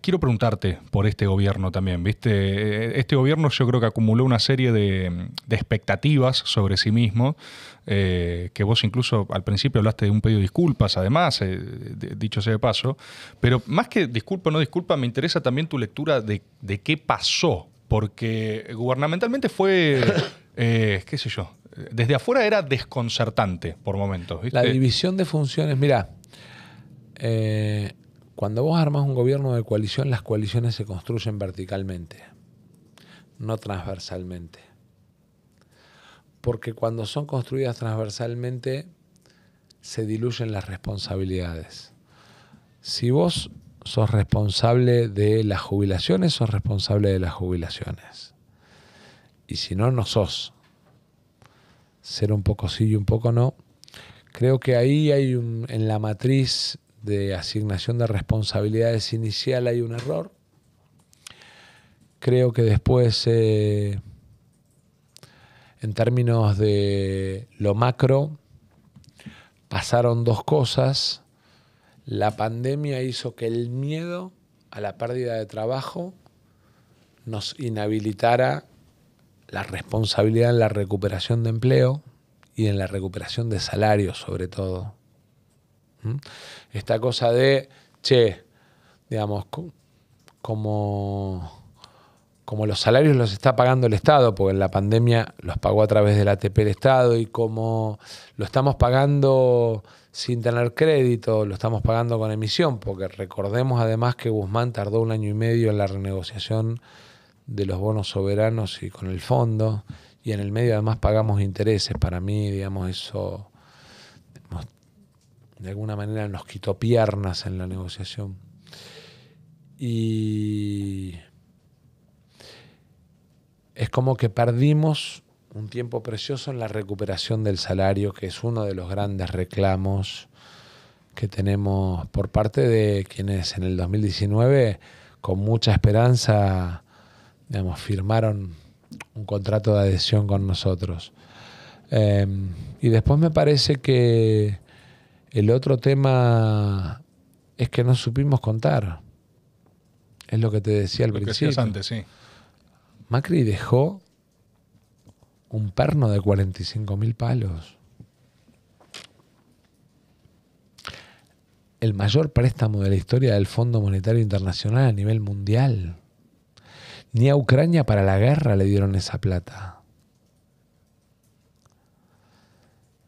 quiero preguntarte por este gobierno también, ¿viste? Eh, este gobierno yo creo que acumuló una serie de, expectativas sobre sí mismo, eh, que vos incluso al principio hablaste de un pedido de disculpas, además, eh, dicho sea de paso, pero más que disculpa o no disculpa, me interesa también tu lectura de, qué pasó, porque gubernamentalmente fue, qué sé yo, desde afuera era desconcertante por momentos. La división de funciones, mirá. Cuando vos armas un gobierno de coalición, las coaliciones se construyen verticalmente, no transversalmente. Porque cuando son construidas transversalmente, se diluyen las responsabilidades. Si vos sos responsable de las jubilaciones, sos responsable de las jubilaciones. Y si no, no sos. Ser un poco sí y un poco no. Creo que ahí hay en la matriz de asignación de responsabilidades inicial hay un error. Creo que después, eh, en términos de lo macro, pasaron dos cosas. La pandemia hizo que el miedo a la pérdida de trabajo nos inhabilitara la responsabilidad en la recuperación de empleo y en la recuperación de salarios sobre todo. Esta cosa de, che, digamos, como, como los salarios los está pagando el Estado, porque en la pandemia los pagó a través del ATP el Estado, y como lo estamos pagando sin tener crédito, lo estamos pagando con emisión, porque recordemos además que Guzmán tardó un año y medio en la renegociación de los bonos soberanos y con el fondo, y en el medio además pagamos intereses. Para mí, digamos, eso de alguna manera nos quitó piernas en la negociación. Y es como que perdimos un tiempo precioso en la recuperación del salario, que es uno de los grandes reclamos que tenemos por parte de quienes en el 2019 con mucha esperanza digamos, firmaron un contrato de adhesión con nosotros. Eh, y después me parece que el otro tema es que no supimos contar. Es lo que te decía al lo principio. Que antes, sí. Macri dejó un perno de 45 mil palos. El mayor préstamo de la historia del Fondo Monetario Internacional a nivel mundial. Ni a Ucrania para la guerra le dieron esa plata.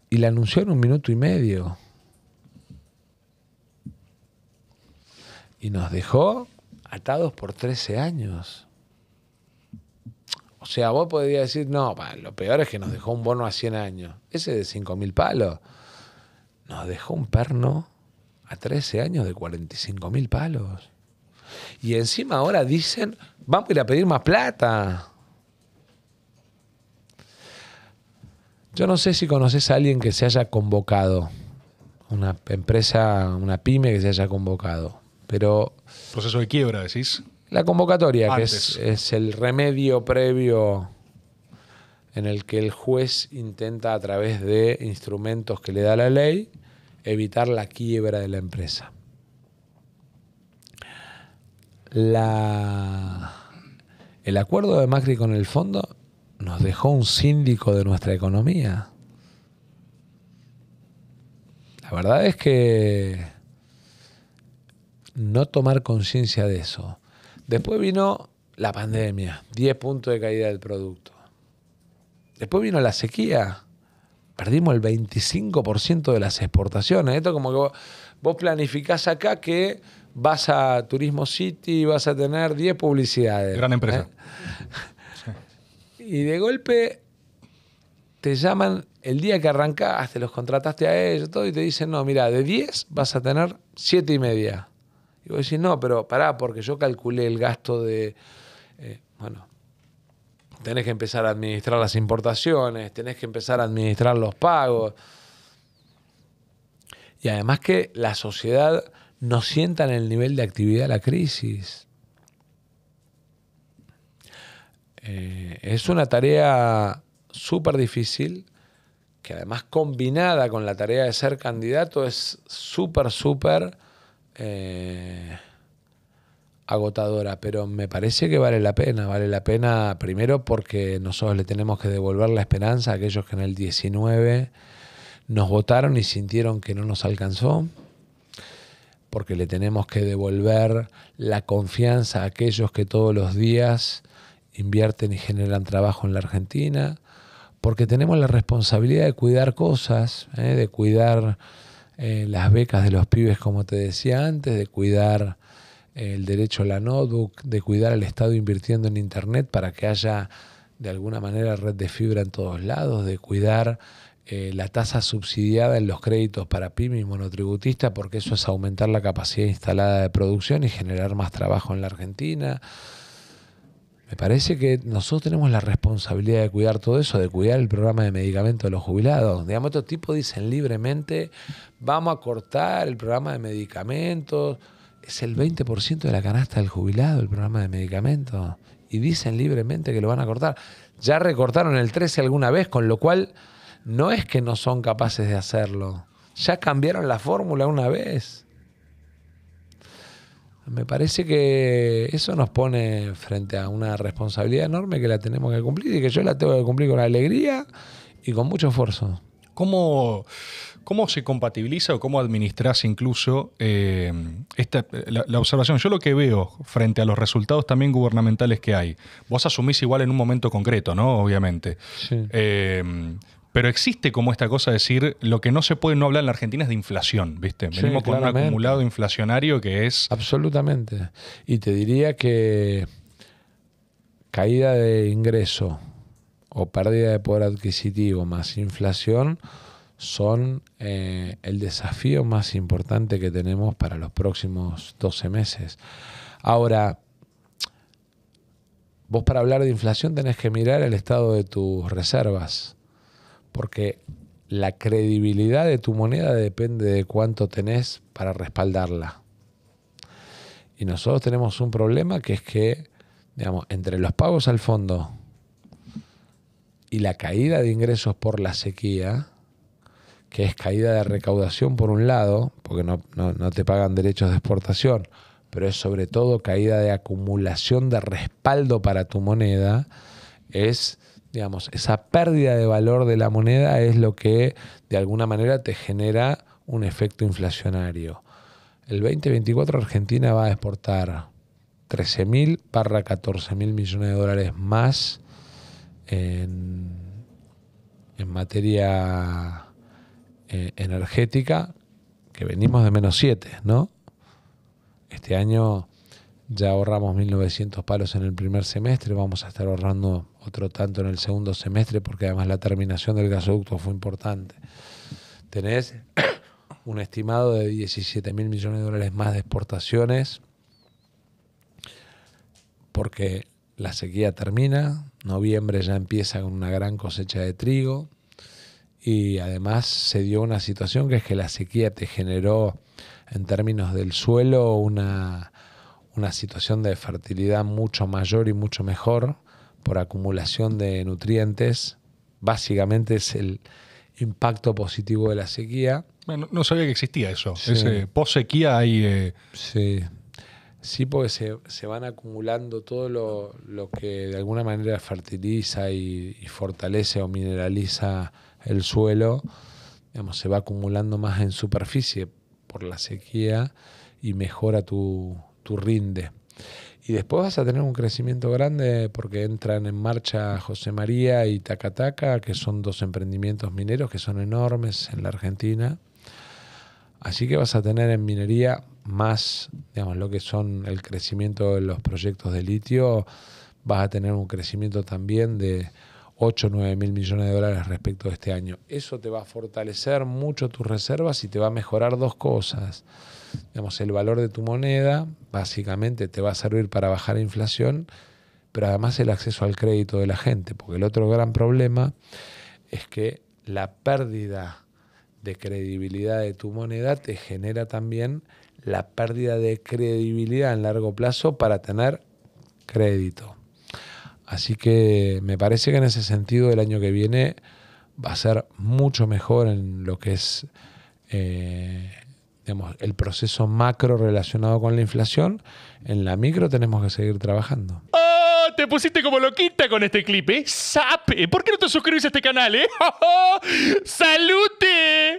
Y la anunció en un minuto y medio. y nos dejó atados por 13 años. O sea, vos podrías decir, no, lo peor es que nos dejó un bono a 100 años. Ese de 5 mil palos. Nos dejó un perno a 13 años de 45 mil palos. Y encima ahora dicen, vamos a ir a pedir más plata. Yo no sé si conoces a alguien que se haya convocado, una empresa, una pyme que se haya convocado. Pero. Proceso de quiebra, decís. La convocatoria, que es, es, el remedio previo en el que el juez intenta, a través de instrumentos que le da la ley, evitar la quiebra de la empresa. La, el acuerdo de Macri con el fondo nos dejó un síndico de nuestra economía. La verdad es que no tomar conciencia de eso. Después vino la pandemia, 10 puntos de caída del producto. Después vino la sequía, perdimos el 25% de las exportaciones. Esto como que vos, planificás acá que vas a Turismo City y vas a tener 10 publicidades. Gran empresa. ¿eh? Y de golpe te llaman el día que arrancaste, los contrataste a ellos, todo, y te dicen, no, mira, de 10 vas a tener 7 y media. Y vos decís, no, pero pará, porque yo calculé el gasto de. Eh, bueno, tenés que empezar a administrar las importaciones, tenés que empezar a administrar los pagos. Y además que la sociedad no sienta en el nivel de actividad la crisis. Eh, es una tarea súper difícil, que además combinada con la tarea de ser candidato es súper, súper eh, agotadora, pero me parece que vale la pena. Vale la pena primero porque nosotros le tenemos que devolver la esperanza a aquellos que en el 19 nos votaron y sintieron que no nos alcanzó, porque le tenemos que devolver la confianza a aquellos que todos los días invierten y generan trabajo en la Argentina, porque tenemos la responsabilidad de cuidar cosas, ¿eh? de cuidar eh, las becas de los pibes, como te decía antes, de cuidar eh, el derecho a la notebook, de cuidar al Estado invirtiendo en Internet para que haya de alguna manera red de fibra en todos lados, de cuidar eh, la tasa subsidiada en los créditos para pymes monotributistas, porque eso es aumentar la capacidad instalada de producción y generar más trabajo en la Argentina. Me parece que nosotros tenemos la responsabilidad de cuidar todo eso, de cuidar el programa de medicamentos de los jubilados. Digamos, estos tipos dicen libremente, vamos a cortar el programa de medicamentos. Es el 20% de la canasta del jubilado el programa de medicamentos. Y dicen libremente que lo van a cortar. Ya recortaron el 13 alguna vez, con lo cual no es que no son capaces de hacerlo. Ya cambiaron la fórmula una vez. Me parece que eso nos pone frente a una responsabilidad enorme que la tenemos que cumplir y que yo la tengo que cumplir con alegría y con mucho esfuerzo. ¿Cómo, cómo se compatibiliza o cómo administras incluso eh, esta, la, observación? Yo lo que veo frente a los resultados también gubernamentales que hay, vos asumís igual en un momento concreto, ¿no? Obviamente. Sí. Eh, pero existe como esta cosa de decir, lo que no se puede no hablar en la Argentina es de inflación, ¿viste? Venimos con un acumulado inflacionario que es... Absolutamente. Y te diría que caída de ingreso o pérdida de poder adquisitivo más inflación son eh, el desafío más importante que tenemos para los próximos 12 meses. Ahora, vos para hablar de inflación tenés que mirar el estado de tus reservas porque la credibilidad de tu moneda depende de cuánto tenés para respaldarla. Y nosotros tenemos un problema que es que, digamos, entre los pagos al fondo y la caída de ingresos por la sequía, que es caída de recaudación por un lado, porque no, no te pagan derechos de exportación, pero es sobre todo caída de acumulación de respaldo para tu moneda, es Digamos, esa pérdida de valor de la moneda es lo que de alguna manera te genera un efecto inflacionario. El 2024 Argentina va a exportar 13.000 para 14.000 millones de dólares más en, materia eh, energética, que venimos de menos 7, ¿no? Este año ya ahorramos 1.900 palos en el primer semestre, vamos a estar ahorrando otro tanto en el segundo semestre porque además la terminación del gasoducto fue importante. Tenés un estimado de 17.000 millones de dólares más de exportaciones porque la sequía termina, noviembre ya empieza con una gran cosecha de trigo y además se dio una situación que es que la sequía te generó en términos del suelo una una situación de fertilidad mucho mayor y mucho mejor por acumulación de nutrientes. Básicamente es el impacto positivo de la sequía. Bueno, no sabía que existía eso. Sí. sequía hay... Eh. Sí. porque se, van acumulando todo lo, que de alguna manera fertiliza y, fortalece o mineraliza el suelo. se va acumulando más en superficie por la sequía y mejora tu, tu rinde, Y después vas a tener un crecimiento grande porque entran en marcha José María y Tacataca, que son dos emprendimientos mineros que son enormes en la Argentina. Así que vas a tener en minería más, digamos, lo que son el crecimiento de los proyectos de litio, vas a tener un crecimiento también de 8 o 9 mil millones de dólares respecto de este año. Eso te va a fortalecer mucho tus reservas y te va a mejorar dos cosas el valor de tu moneda básicamente te va a servir para bajar la inflación, pero además el acceso al crédito de la gente, porque el otro gran problema es que la pérdida de credibilidad de tu moneda te genera también la pérdida de credibilidad en largo plazo para tener crédito. Así que me parece que en ese sentido el año que viene va a ser mucho mejor en lo que es eh, el proceso macro relacionado con la inflación, en la micro tenemos que seguir trabajando. ¡Oh! Te pusiste como loquita con este clip, ¿eh? ¡Sape! ¿Por qué no te suscribes a este canal, eh? ¡Salute!